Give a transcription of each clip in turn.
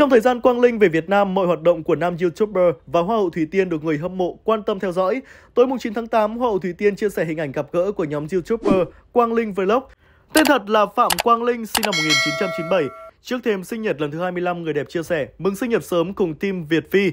Trong thời gian Quang Linh về Việt Nam, mọi hoạt động của nam YouTuber và Hoa hậu Thủy Tiên được người hâm mộ quan tâm theo dõi. Tối 9 tháng 8, Hoa hậu Thủy Tiên chia sẻ hình ảnh gặp gỡ của nhóm YouTuber Quang Linh Vlog. Tên thật là Phạm Quang Linh, sinh năm 1997. Trước thêm sinh nhật lần thứ 25, người đẹp chia sẻ, mừng sinh nhật sớm cùng team Việt Phi.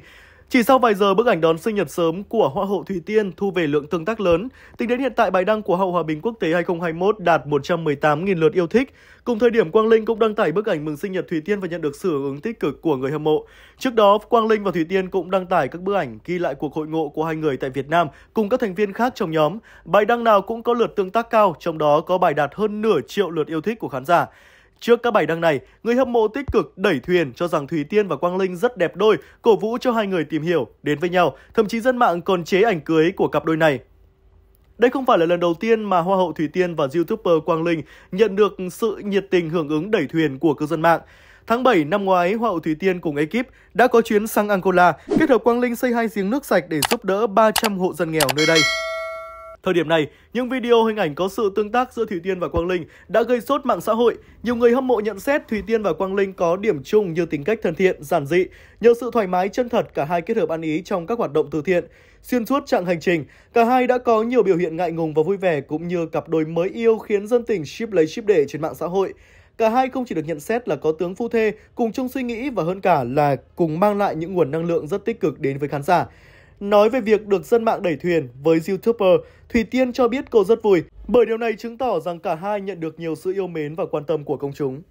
Chỉ sau vài giờ, bức ảnh đón sinh nhật sớm của Hoa hậu Thủy Tiên thu về lượng tương tác lớn. Tính đến hiện tại, bài đăng của Hậu Hòa Bình Quốc tế 2021 đạt 118.000 lượt yêu thích. Cùng thời điểm, Quang Linh cũng đăng tải bức ảnh mừng sinh nhật Thủy Tiên và nhận được sự hưởng ứng tích cực của người hâm mộ. Trước đó, Quang Linh và Thủy Tiên cũng đăng tải các bức ảnh ghi lại cuộc hội ngộ của hai người tại Việt Nam cùng các thành viên khác trong nhóm. Bài đăng nào cũng có lượt tương tác cao, trong đó có bài đạt hơn nửa triệu lượt yêu thích của khán giả. Trước các bài đăng này, người hâm mộ tích cực đẩy thuyền cho rằng Thủy Tiên và Quang Linh rất đẹp đôi, cổ vũ cho hai người tìm hiểu, đến với nhau, thậm chí dân mạng còn chế ảnh cưới của cặp đôi này. Đây không phải là lần đầu tiên mà Hoa hậu Thủy Tiên và YouTuber Quang Linh nhận được sự nhiệt tình hưởng ứng đẩy thuyền của cư dân mạng. Tháng 7 năm ngoái, Hoa hậu Thủy Tiên cùng ekip đã có chuyến sang Angola, kết hợp Quang Linh xây hai giếng nước sạch để giúp đỡ 300 hộ dân nghèo nơi đây. Thời điểm này, những video hình ảnh có sự tương tác giữa Thủy Tiên và Quang Linh đã gây sốt mạng xã hội. Nhiều người hâm mộ nhận xét Thủy Tiên và Quang Linh có điểm chung như tính cách thân thiện, giản dị. Nhờ sự thoải mái chân thật, cả hai kết hợp ăn ý trong các hoạt động từ thiện. Xuyên suốt chặng hành trình, cả hai đã có nhiều biểu hiện ngại ngùng và vui vẻ cũng như cặp đôi mới yêu khiến dân tình ship lấy ship để trên mạng xã hội. Cả hai không chỉ được nhận xét là có tướng phu thê, cùng chung suy nghĩ và hơn cả là cùng mang lại những nguồn năng lượng rất tích cực đến với khán giả. Nói về việc được dân mạng đẩy thuyền với YouTuber, Thủy Tiên cho biết cô rất vui bởi điều này chứng tỏ rằng cả hai nhận được nhiều sự yêu mến và quan tâm của công chúng.